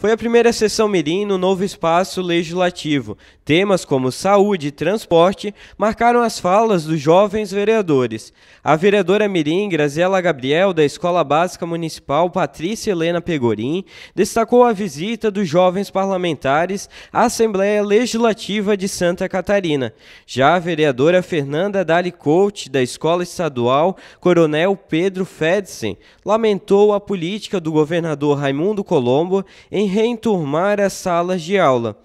Foi a primeira sessão mirim no novo espaço legislativo. Temas como saúde e transporte marcaram as falas dos jovens vereadores. A vereadora mirim Graziela Gabriel, da Escola Básica Municipal Patrícia Helena Pegorim, destacou a visita dos jovens parlamentares à Assembleia Legislativa de Santa Catarina. Já a vereadora Fernanda Dali Coach, da Escola Estadual Coronel Pedro Fedsen, lamentou a política do governador Raimundo Colombo em reenturmar as salas de aula.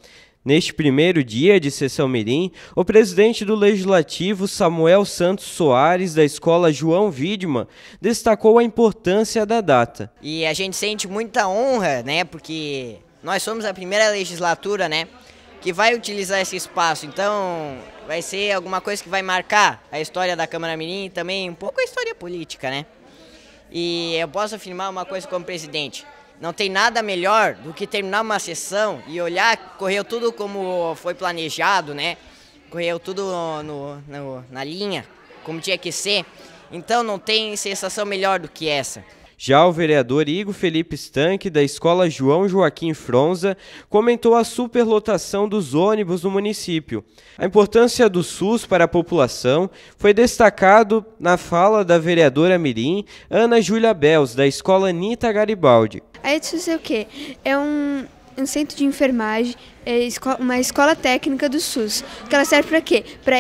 Neste primeiro dia de sessão mirim, o presidente do Legislativo Samuel Santos Soares da Escola João Vídima destacou a importância da data. E a gente sente muita honra, né, porque nós somos a primeira legislatura, né, que vai utilizar esse espaço. Então, vai ser alguma coisa que vai marcar a história da Câmara Mirim e também um pouco a história política, né? E eu posso afirmar uma coisa como presidente, não tem nada melhor do que terminar uma sessão e olhar, correu tudo como foi planejado, né? Correu tudo no, no, na linha, como tinha que ser. Então não tem sensação melhor do que essa. Já o vereador Igor Felipe Stanque, da escola João Joaquim Fronza, comentou a superlotação dos ônibus no município. A importância do SUS para a população foi destacado na fala da vereadora Mirim, Ana Júlia Bels, da escola Nita Garibaldi. A ETSUS é o quê? É um, um centro de enfermagem, é uma escola técnica do SUS. Que ela serve para quê? Para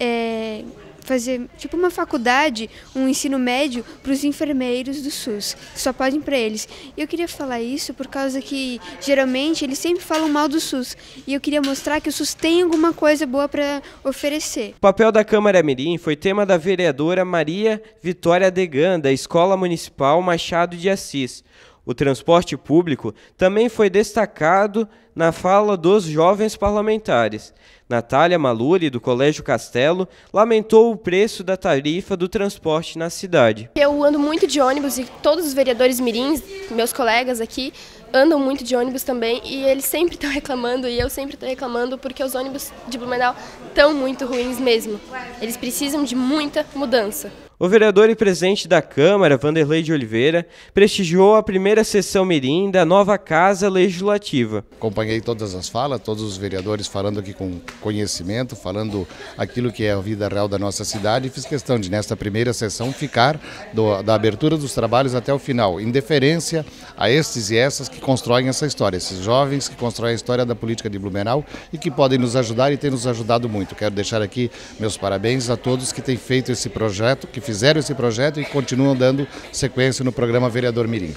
é, fazer tipo uma faculdade, um ensino médio para os enfermeiros do SUS, que só podem para eles. E eu queria falar isso por causa que geralmente eles sempre falam mal do SUS, e eu queria mostrar que o SUS tem alguma coisa boa para oferecer. O papel da Câmara Mirim foi tema da vereadora Maria Vitória Degan, da Escola Municipal Machado de Assis o transporte público, também foi destacado na fala dos jovens parlamentares. Natália Maluri, do Colégio Castelo, lamentou o preço da tarifa do transporte na cidade. Eu ando muito de ônibus e todos os vereadores mirins, meus colegas aqui, andam muito de ônibus também e eles sempre estão reclamando e eu sempre estou reclamando porque os ônibus de Blumenau estão muito ruins mesmo. Eles precisam de muita mudança. O vereador e presidente da Câmara, Vanderlei de Oliveira, prestigiou a primeira sessão mirim da nova Casa Legislativa. Acompanhei todas as falas, todos os vereadores falando aqui com conhecimento, falando aquilo que é a vida real da nossa cidade e fiz questão de, nesta primeira sessão, ficar do, da abertura dos trabalhos até o final, em deferência a estes e essas que constroem essa história, esses jovens que constroem a história da política de Blumenau e que podem nos ajudar e têm nos ajudado muito. Quero deixar aqui meus parabéns a todos que têm feito esse projeto, que fizeram esse projeto e continuam dando sequência no programa Vereador Mirim.